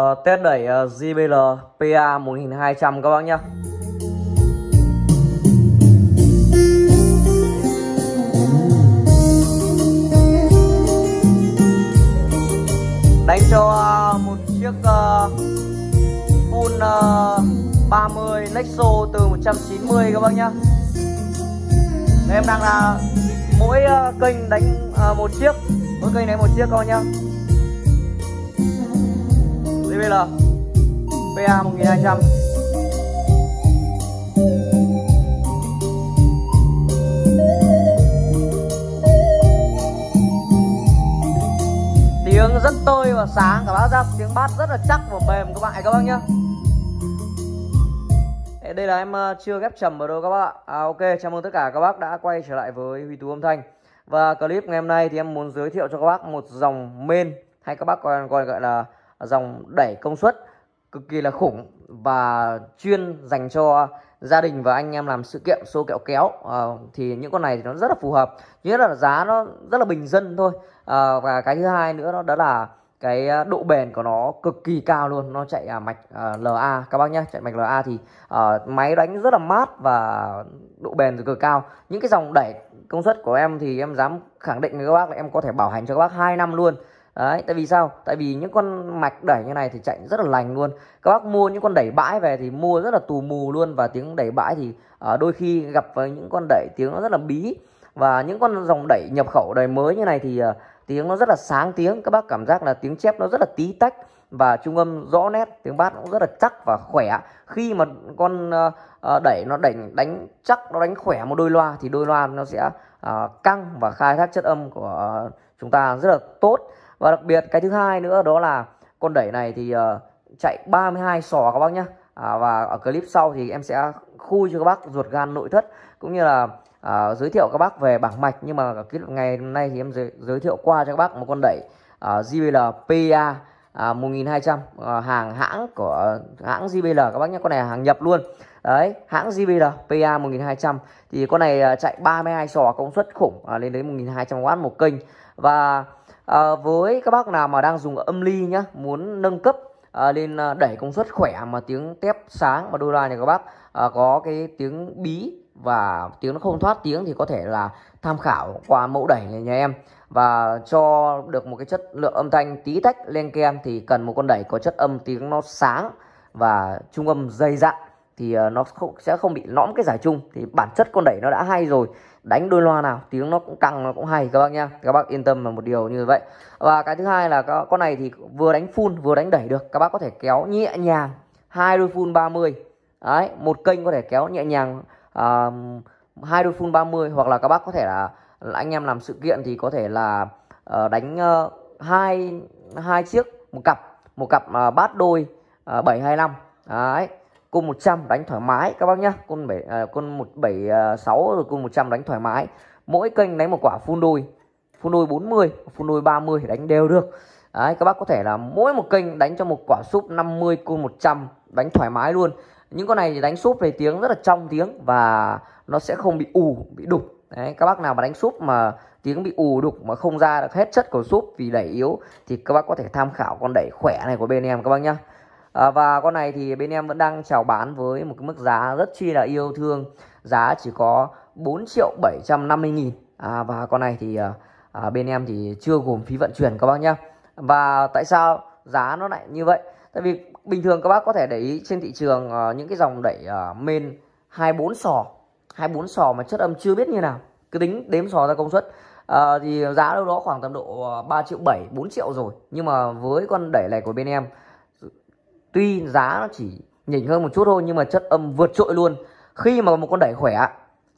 uh, test đẩy uh, JBL PA 1200 các bác nhá đánh cho ờ, một chiếc uh, full uh, 30 Nexo từ 190 các bác nhá em đang là mỗi kênh đánh một chiếc mỗi kênh đánh một chiếc con nhá DVL PA 1200 tiếng rất tươi và sáng các bác ra tiếng bát rất là chắc và mềm các bạn các bác nhá đây là em ờ, chưa ghép trầm vào đâu các bác ạ à, ok chào mừng tất cả các bác đã quay trở lại với huy tú âm thanh và clip ngày hôm nay thì em muốn giới thiệu cho các bác một dòng men hay các bác còn gọi là dòng đẩy công suất cực kỳ là khủng và chuyên dành cho gia đình và anh em làm sự kiện xô kẹo kéo à, thì những con này thì nó rất là phù hợp nhất là giá nó rất là bình dân thôi à, và cái thứ hai nữa đó, đó là cái ờ, độ bền của nó cực kỳ cao luôn nó chạy à, mạch à, LA các bác nhé chạy mạch LA thì à, máy đánh rất là mát và độ bền cực cao những cái dòng đẩy công suất của em thì em dám khẳng định với các bác là em có thể bảo hành cho các bác 2 năm luôn đấy tại vì sao tại vì những con mạch đẩy như này thì chạy rất là lành luôn các bác mua những con đẩy bãi về thì mua rất là tù mù luôn và tiếng đẩy bãi thì uh, đôi khi gặp với những con đẩy tiếng nó rất là bí và những con dòng đẩy nhập khẩu đời mới như này thì uh, tiếng nó rất là sáng tiếng các bác cảm giác là tiếng chép nó rất là tí tách và trung âm rõ nét tiếng bát cũng rất là chắc và khỏe khi mà con uh, đẩy nó đẩy đánh chắc nó đánh khỏe một đôi loa thì đôi loa nó sẽ uh, căng và khai thác chất âm của chúng ta rất là tốt và đặc biệt cái thứ hai nữa đó là con đẩy này thì uh, chạy 32 sò các bác nhé à, và ở clip sau thì em sẽ khui cho các bác ruột gan nội thất cũng như là à, giới thiệu các bác về bảng mạch nhưng mà cái ngày hôm nay thì em giới, giới thiệu qua cho các bác một con đẩy à, JBL PA à, 1200 à, hàng hãng của hãng JBL các bác nhé con này hàng nhập luôn đấy hãng JBL PA 1200 thì con này à, chạy 32 sò công suất khủng à, lên đến 1200W một kênh và à, với các bác nào mà đang dùng âm ly nhá muốn nâng cấp à, lên ờ, đẩy công suất khỏe mà tiếng tép sáng và đôi loa này các bác à, có cái tiếng bí và tiếng nó không thoát tiếng thì có thể là tham khảo qua mẫu đẩy này nhà em và cho được một cái chất lượng âm thanh tí tách len ken thì cần một con đẩy có chất âm tiếng nó sáng và trung âm dày dặn thì ờ, nó không, sẽ không bị lõm cái giải chung thì bản chất con đẩy nó đã hay rồi đánh đôi loa nào tiếng nó cũng căng nó cũng hay các bác nha các bác yên tâm là một điều như vậy và cái thứ hai là con này thì vừa đánh full vừa đánh đẩy được các bác có thể kéo nhẹ nhàng hai đôi full 30 đấy một kênh có thể kéo nhẹ nhàng ờ, hai uh, đôi full 30 hoặc là các bác có thể là, là anh em làm sự kiện thì có thể là uh, đánh hai uh, hai chiếc một cặp một cặp uh, bát đôi uh, 725 đấy côn 100 đánh thoải mái các bác nhá côn bảy à, côn 176 à, rồi côn 100 đánh thoải mái mỗi kênh đánh một quả phun đôi phun đôi 40 phun đôi 30 đánh đều được Đấy, các bác có thể là mỗi một kênh đánh cho một quả súp 50 côn 100 đánh thoải mái luôn những con này thì đánh súp về tiếng rất là trong tiếng và nó sẽ không bị ù bị đục Đấy, các bác nào mà đánh súp mà tiếng bị ù đục mà không ra được hết chất của súp vì đẩy yếu thì các bác có thể tham khảo con đẩy khỏe này của bên em các bác nhá à, và con này thì bên em vẫn đang chào bán với một cái mức giá rất chi là yêu thương giá chỉ có 4 triệu 750 nghìn à, và con này thì à, bên em thì chưa gồm phí vận chuyển các bác nhé và tại sao giá nó lại như vậy tại vì bình thường các bác có thể để ý trên thị trường à, những cái dòng đẩy à, main 24 sò 24 sò mà chất âm chưa biết như nào cứ tính đếm sò ra công suất à, thì giá đâu đó khoảng tầm độ 3 triệu 7 4 triệu rồi nhưng mà với con đẩy này của bên em tuy giá nó chỉ nhỉnh hơn một chút thôi nhưng mà chất âm vượt trội luôn khi mà một con đẩy khỏe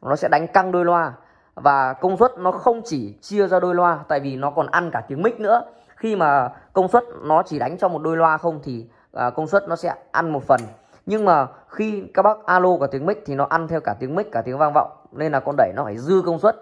nó sẽ đánh căng đôi loa và công suất nó không chỉ chia ra đôi loa tại vì nó còn ăn cả tiếng mic nữa khi mà công suất nó chỉ đánh cho một đôi loa không thì à, công suất nó sẽ ăn một phần nhưng mà khi các bác alo cả tiếng mic thì nó ăn theo cả tiếng mic cả tiếng vang vọng nên là con đẩy nó phải dư công suất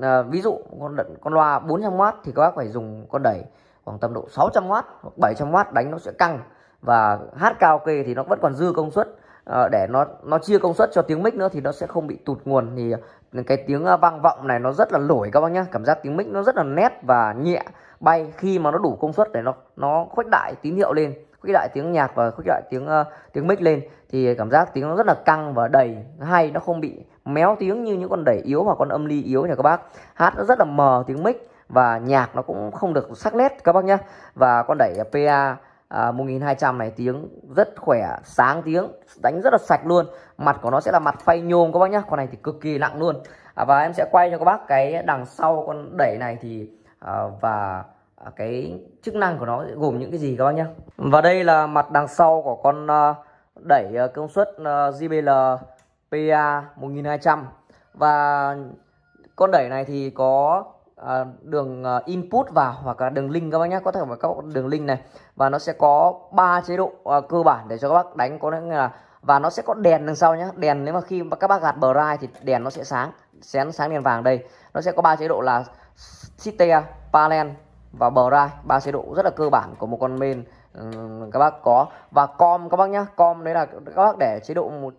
à, ví dụ con đẩy, con loa 400W thì các bác phải dùng con đẩy khoảng tầm độ 600W hoặc 700W đánh nó sẽ căng và hát karaoke thì nó vẫn còn dư công suất ờ, để nó nó chia công suất cho tiếng mic nữa thì nó sẽ không bị tụt nguồn thì ờ, cái tiếng ờ, vang vọng này nó rất là nổi các bác nhá cảm giác tiếng mic nó rất là nét và nhẹ bay khi mà nó đủ công suất để nó nó khuếch đại tín hiệu lên khuếch đại tiếng nhạc và khuếch đại tiếng uh, tiếng mic lên thì cảm giác tiếng nó rất là căng và đầy hay nó không bị méo tiếng như những con đẩy yếu hoặc con âm ly yếu nha các bác hát nó rất là mờ tiếng mic và nhạc nó cũng không được sắc nét các bác nhá và con đẩy PA à, ờ, 1200 này tiếng rất khỏe sáng tiếng đánh rất là sạch luôn mặt của nó sẽ là mặt phay nhôm các bác nhá con này thì cực kỳ nặng luôn à, và em sẽ quay cho các bác cái đằng sau con đẩy này thì ờ, à, và cái chức năng của nó gồm những cái gì các bác nhá và đây là mặt đằng sau của con ờ, đẩy công suất JBL PA 1200 và con đẩy này thì có Ờ, đường ờ, input vào hoặc là đường link các bác nhé có thể là các đường link này và nó sẽ có ba chế độ uh, cơ bản để cho các bác đánh có nghĩa là và nó sẽ có đèn đằng sau nhé đèn nếu mà khi mà các bác gạt bờ rai thì đèn nó sẽ sáng sẽ sáng đèn vàng đây nó sẽ có ba chế độ là sitea palen và bờ rai. ba chế độ rất là cơ bản của một con main um, các bác có và com các bác nhé com đấy là các bác để chế độ một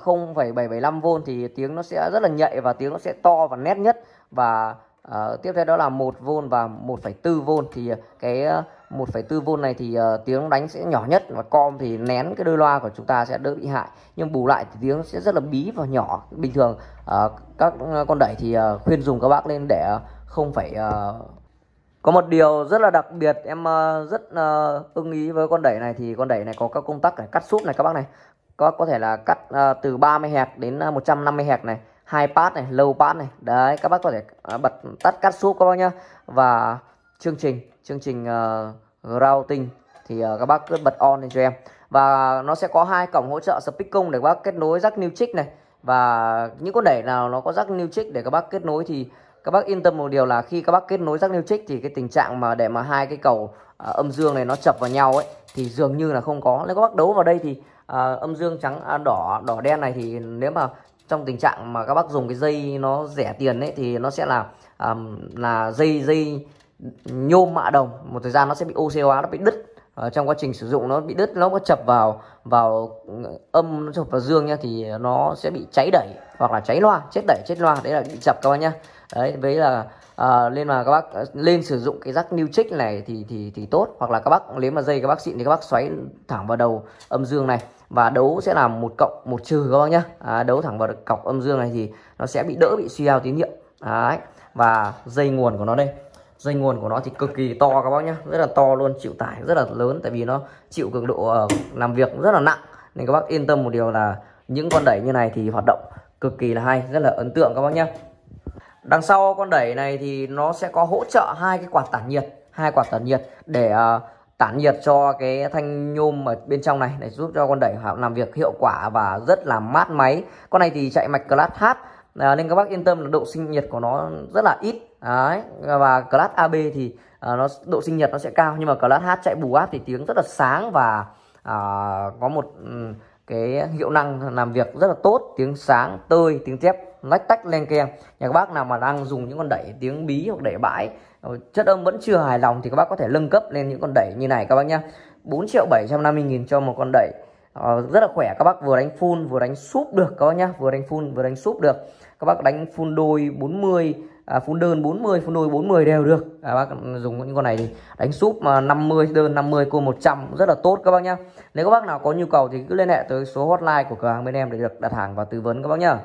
không uh, 0,775V thì tiếng nó sẽ rất là nhạy và tiếng nó sẽ to và nét nhất và Ờ, tiếp theo đó là 1V và 1,4V thì ờ, cái 1,4V ờ, này thì uh, tiếng đánh sẽ nhỏ nhất và com thì nén cái đôi loa của chúng ta sẽ đỡ bị hại nhưng bù lại thì tiếng sẽ rất là bí và nhỏ bình thường uh, các con đẩy thì uh, khuyên dùng các bác lên để không phải có một điều rất là đặc biệt em rất ưng ý với con đẩy này thì con đẩy này có các công tắc để cắt sút này các bác này có có thể là cắt từ 30 Hz đến 150 Hz này hai pass này low pass này đấy các bác có thể à, bật tắt cắt súp các bác nhá và chương trình chương trình uh, routing thì uh, các bác cứ bật on lên cho em và nó sẽ có hai cổng hỗ trợ speak công để các bác kết nối rắc new chick này và những con đẩy nào nó có rắc new chick để các bác kết nối thì các bác yên tâm một điều là khi các bác kết nối rắc new chick thì cái tình trạng mà để mà hai cái cầu uh, âm dương này nó chập vào nhau ấy thì dường như là không có nếu các bác đấu vào đây thì uh, âm dương trắng uh, đỏ đỏ đen này thì nếu mà trong tình trạng mà các bác dùng cái dây nó rẻ tiền ấy thì nó sẽ là um, là dây dây nhôm mạ đồng một thời gian nó sẽ bị oxy hóa nó bị đứt ở ờ, trong quá trình sử dụng nó bị đứt nó có chập vào vào ừ, âm nó chập vào dương nha thì nó sẽ bị cháy đẩy hoặc là cháy loa chết đẩy chết loa đấy là bị chập các bác nhá đấy với là à, nên mà các bác ờ, lên sử dụng cái rắc new trích này thì thì thì tốt hoặc là các bác nếu mà dây các bác xịn thì các bác xoáy thẳng vào đầu âm dương này và đấu sẽ là một cộng một trừ các bác nhá à, đấu thẳng vào cọc âm dương này thì nó sẽ bị đỡ bị suy hao tín hiệu đấy và dây nguồn của nó đây dây nguồn của nó thì cực kỳ to các bác nhá rất là to luôn chịu tải rất là lớn tại vì nó chịu cường độ ờ, làm việc rất là nặng nên các bác yên tâm một điều là những con đẩy như này thì hoạt động cực kỳ là hay rất là ấn tượng các bác nhá đằng sau con đẩy này thì nó sẽ có hỗ trợ hai cái quạt tản nhiệt hai quạt tản nhiệt để uh, tản nhiệt cho cái thanh nhôm ở bên trong này để giúp cho con đẩy hoạt làm việc hiệu quả và rất là mát máy con này thì chạy mạch class H à, nên các bác yên tâm là độ sinh nhiệt của nó rất là ít Đấy. và class AB thì à, nó độ sinh nhiệt nó sẽ cao nhưng mà class H chạy bù áp thì tiếng rất là sáng và à, có một ừ, cái hiệu năng làm việc rất là tốt tiếng sáng tươi tiếng thép lách tách lên keng nhà các bác nào mà đang dùng những con đẩy tiếng bí hoặc đẩy bãi ờ, chất âm vẫn chưa hài lòng thì các bác có thể nâng cấp lên những con đẩy như này các bác nhé 4 triệu 750 nghìn cho một con đẩy Ờ, rất là khỏe các bác vừa đánh full vừa đánh súp được các bác nhá vừa đánh full vừa đánh súp được các bác đánh full đôi 40 à, phun đơn 40 phun đôi 40 đều được à, bác dùng những con này thì đánh súp mà 50 đơn 50 cô 100 cũng rất là tốt các bác nhá nếu các bác nào có nhu cầu thì cứ liên hệ tới số hotline của cửa hàng bên em để được đặt hàng và tư vấn các bác nhá